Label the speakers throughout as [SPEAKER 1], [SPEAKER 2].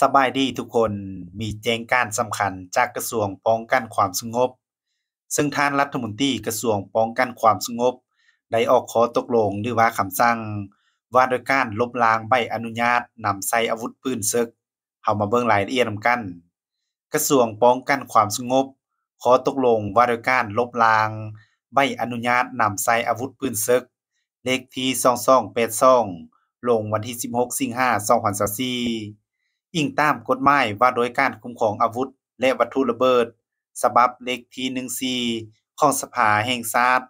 [SPEAKER 1] สบายดีทุกคน มีแจ้งการสำคัญจากกระทรวงป้องกันความสงบ ซึ่งท่านรัฐมนตรีกระทรวงป้องกันความสงบได้ออกขอตกลงหรือว่าคำสั่งว่าโดยการลบล้างใบอนุญาตนำใช้อาวุธปืนศึกเฮามาเบิ่งรายละเอียดนำกัน กระทรวงป้องกันความสงบ ขอตกลงว่าโดยการลบล้าง ใบอนุญาตนำใช้อาวุธปืนศึกเลขที่2282ลงวันที่ 16 สิงหาคม2024อิงตามกฎหมาย ว่าโดยการคุ้มครองอาวุธ และวัตถุระเบิดฉบับเลขที่14ของสภาแห่งชาติ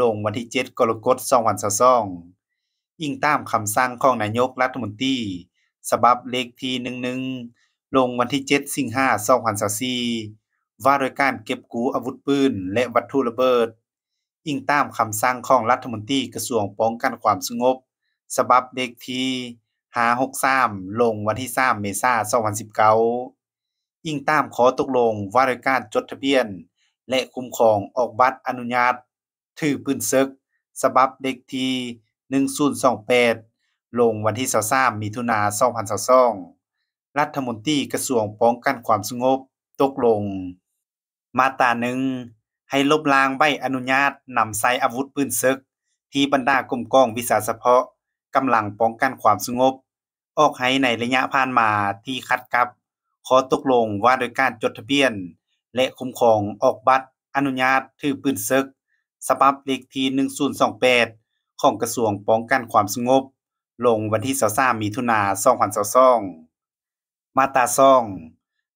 [SPEAKER 1] ลงวันที่7กรกฎาคม2022อิงตามคำสั่งของนายกรัฐมนตรีฉบับเลขที่11ลงวันที่7สิงหาคม2024ว่าโดยการเก็บกู้อาวุธปืนและวัตถุระเบิด อิงตามคำสั่งของรัฐมนตรีกระทรวงป้องกันความสงบฉบับเลขที่หาหกซ้ำลงวันที่ซ้ำเมษาสองพันสิบเก้าอิ่งตามขอตกลงว่าร้การจดทะเบียน และคุ้มครองออกบัตรอนุญาต ถือปืนซึก สบับเด็กที1028 ลงวันที่23มิถุนา2022รัฐมนตรีกระทรวงป้องกันความสงบตกลง มาตราหนึ่งให้ลบล้างใบอนุญาตนำใช้อาวุธปืนซึกที่บรรดากลมกองวิสาสะเพาะกำลังป้องกันความสงบออกให้ในระยะผ่านมาที่ขัดกับข้อตกลงว่าโดยการจดทะเบียน และคุ้มครองออกบัตรอนุญาตถือปืนศึกสภาพเลขที่1028 ของกระทรวงป้องกันความสงบ ลงวันที่23มิถุนา2022มาตราง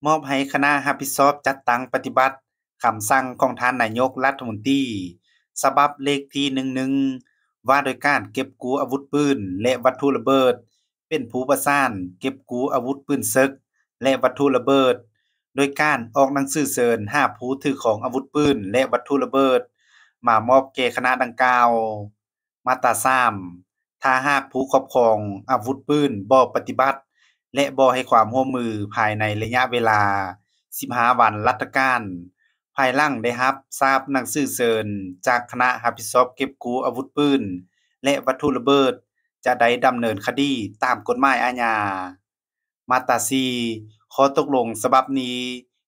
[SPEAKER 1] มอบให้คณะหับผิดชอบจัดตั้งปฏิบัติคำสั่งของท่านนายกรัฐมนตรีสบับเลขที่11ว่าโดยการเก็บกู้อาวุธปืน และวัตถุระเบิดเป็นผู้ ประสานเก็บกู้อาวุธปืนซึกและวัตถุระเบิด โดยการออกหนังสือเชิญหาผู้ ถือของอาวุธปืนและวัตถุระเบิด มามอบแก่คณะดังกล่าว มาตรามถ้าหากผู้ ครอบครองอาวุธปืนบ่ปฏิบัติ และบ่ให้ความร่วมมือภายในระยะเวลา15 วันรัฐการภายหลังได้รับทราบหนังสือเชิญ จากคณะรับผิดชอบเก็บกู้อาวุธปืนและวัตถุระเบิดจะได้ดำเนินคดีตามกฎหมายอาญา มาตาซีขอตกลงสบับนี้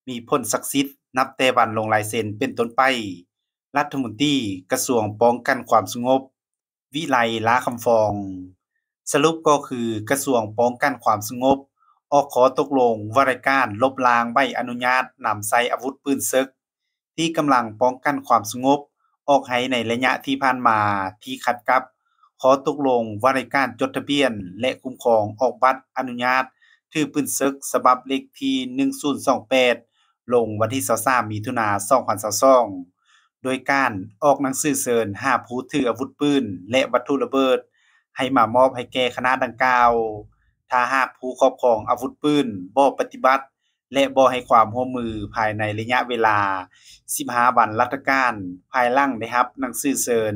[SPEAKER 1] มีพ้นศักดิ์สิทธิ์นับแต่วันลงลายเซ็นเป็นต้นไป รัฐมนตรีกระทรวงป้องกันความสงบ วิไลล้าคำฟอง สรุปก็คือกระทรวงป้องกันความสงบ ออกขอตกลงวารายการลบล้างใบอนุญาตนำใช้อาวุธปืนซึกที่กำลังป้องกันความสงบ ออกให้ในระยะที่ผ่านมาที่ขัดกับขอตกลงว่าในการจดทะเบียน และคุ้มครองออกบัตรอนุญาต ถือปืนศึกฉบับเลขที่1028 ลงวันที่23มีถุนา2022โดยการออกหนังสือเชิญ 5 ผู้ถืออาวุธปืนและวัตถุระเบิด ให้มามอบให้แก่คณะดังกล่าว ถ้าหากผู้ครอบครองอาวุธปืนบ่ปฏิบัติ และบ่ให้ความร่วมมือภายในระยะเวลา 15วันราชการภายหลังได้รับหนังสือเชิญ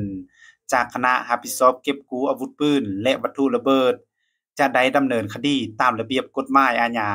[SPEAKER 1] จากคณะหับิซอบเก็บกู้อาวุธปืนและวัตถุระเบิด จะได้ดำเนินคดีตามระเบียบกฎหมายอาญา